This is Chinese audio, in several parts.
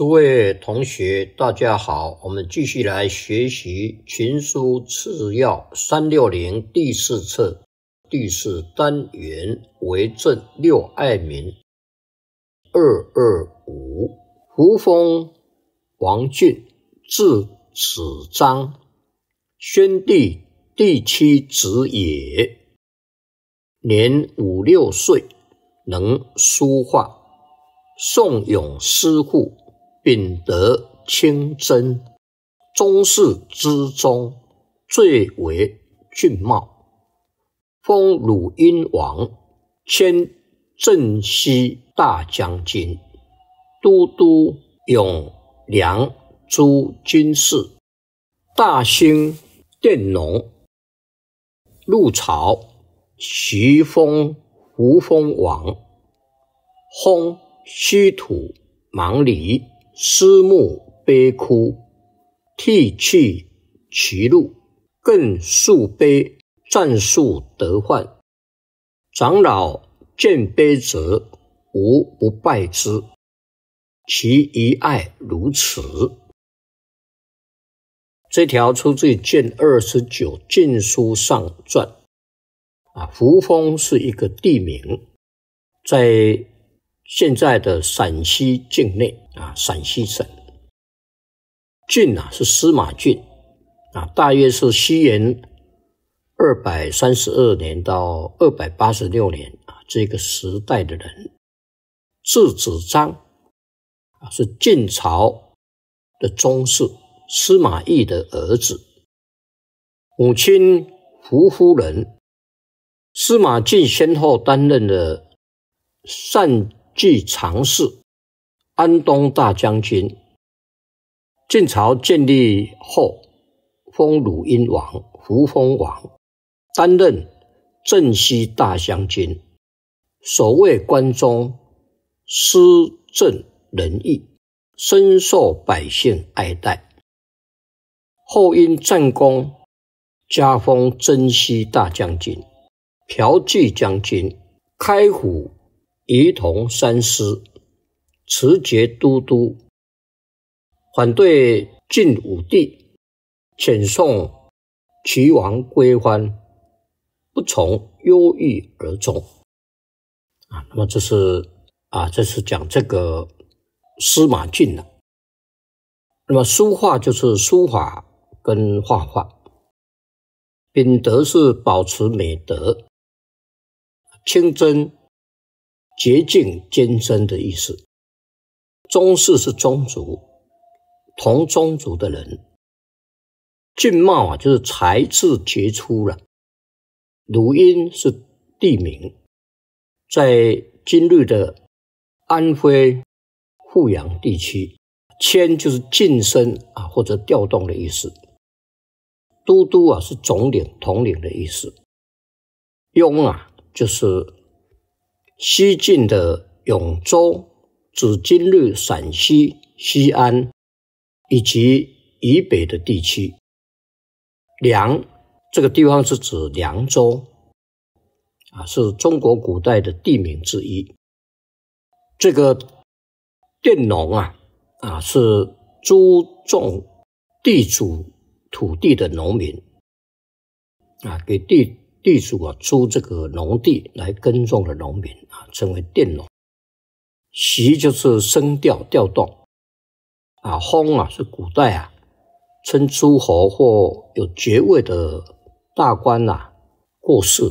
诸位同学，大家好！我们继续来学习《群书次要》三六零第四册第四单元“为政六爱民”二二五。胡风，王俊，字子章，宣帝第七子也。年五六岁，能书画，宋咏诗赋。秉德清贞，宗室之中最为俊茂，封鲁阴王，迁镇西大将军、都督永良诸军事，大兴殿农。入朝，袭封吴丰王，封西土忙离。思慕悲哭，涕泣其路，更数碑，战数得患。长老见悲者，无不拜之。其一爱如此。这条出自《卷二十九晋书上传》啊，扶风是一个地名，在。现在的陕西境内啊，陕西省郡啊是司马郡啊，大约是西元二百三十二年到二百八十六年啊这个时代的人，字子张啊，是晋朝的宗室司马懿的儿子，母亲胡夫人，司马晋先后担任了善。即常侍、安东大将军。晋朝建立后，封鲁阴王、扶风王，担任镇西大将军，守卫关中，施政仁义，深受百姓爱戴。后因战功，加封征西大将军、骠骑将军、开府。仪同三司、持节都督，反对晋武帝遣送齐王归还，不从，忧郁而终。啊，那么这是啊，这是讲这个司马晋的。那么书画就是书法跟画画，品德是保持美德，清真。洁净、坚贞的意思。宗室是宗族，同宗族的人。俊茂啊，就是才智杰出了。鲁音是地名，在今日的安徽阜阳地区。迁就是晋升啊，或者调动的意思。都督啊，是总领、统领的意思。庸啊，就是。西晋的永州指今日陕西西安以及以北的地区，梁这个地方是指凉州，啊，是中国古代的地名之一。这个佃农啊，啊，是租种地主土地的农民，啊，给地。地主啊，租这个农地来耕种的农民啊，称为佃农。徙就是升调调动啊，薨啊，是古代啊称诸侯或有爵位的大官呐过世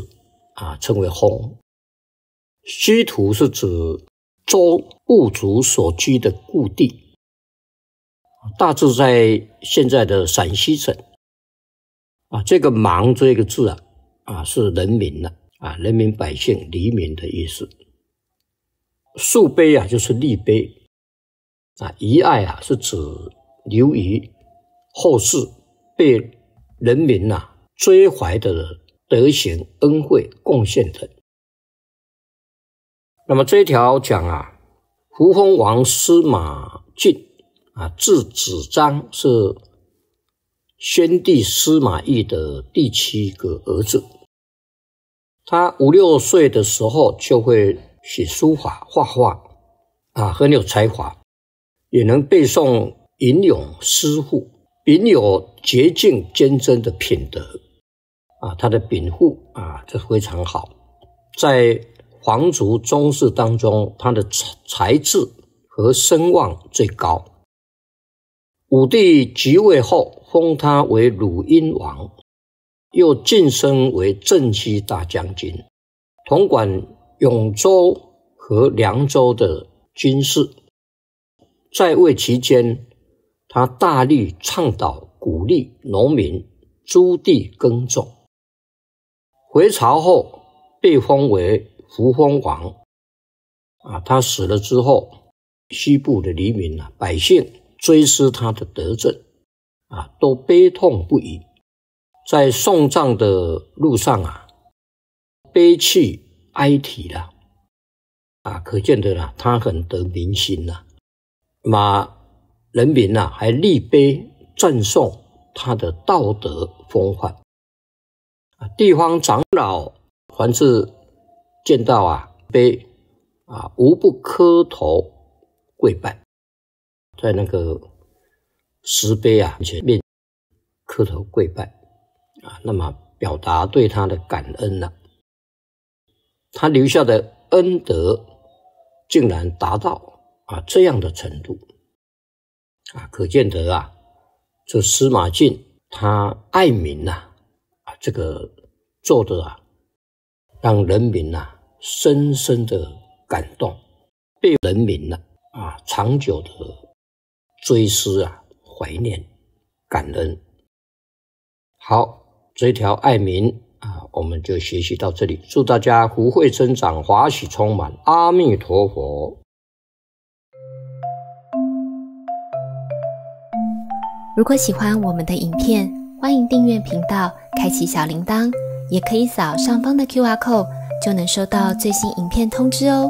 啊，称为薨。西土是指周部族所居的故地大致在现在的陕西省啊。这个忙”这个字啊。啊，是人民的啊，人民百姓黎民的意思。树碑啊，就是立碑啊。遗爱啊，是指留于后世被人民呐追怀的德行、恩惠、贡献等。那么这一条讲啊，扶风王司马晋啊，字子张，是宣帝司马懿的第七个儿子。他五六岁的时候就会写书法、画画，啊，很有才华，也能背诵吟咏诗赋，秉有洁净坚贞的品德，啊，他的禀赋啊，这非常好。在皇族宗室当中，他的才才智和声望最高。武帝即位后，封他为鲁音王。又晋升为镇西大将军，统管永州和凉州的军事。在位期间，他大力倡导鼓励农民租地耕种。回朝后被封为扶风王。啊，他死了之后，西部的黎民啊百姓追思他的德政，啊，都悲痛不已。在送葬的路上啊，悲泣哀啼了，啊，可见的了，他很得民心呐。马人民呐还立碑赞颂他的道德风范啊。地方长老凡是见到啊碑啊，无不磕头跪拜，在那个石碑啊前面磕头跪拜。那么，表达对他的感恩呢？他留下的恩德竟然达到啊这样的程度，啊，可见得啊，这司马晋他爱民呐，啊，这个做的啊，让人民呐深深的感动，被人民呢啊长久的追思啊怀念感恩。好。这条爱民啊，我们就学习到这里。祝大家福慧增长，华喜充满。阿弥陀佛。如果喜欢我们的影片，欢迎订阅频道，开启小铃铛，也可以扫上方的 Q R code，就能收到最新影片通知哦。